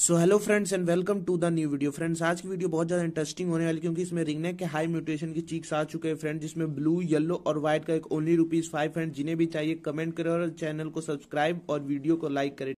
so hello friends and welcome to the new video friends आज की video बहुत ज्यादा इंटरेस्टिंग होने वाली क्योंकि इसमें रिंगनेक के हाई म्यूटेशन की चीक्स आ चुके हैं फ्रेंड जिसमें ब्लू येलो और व्हाइट का एक ओनली रुपीज फाइव फ्रेंड जिन्हें भी चाहिए कमेंट करें और चैनल को सब्सक्राइब और वीडियो को लाइक करें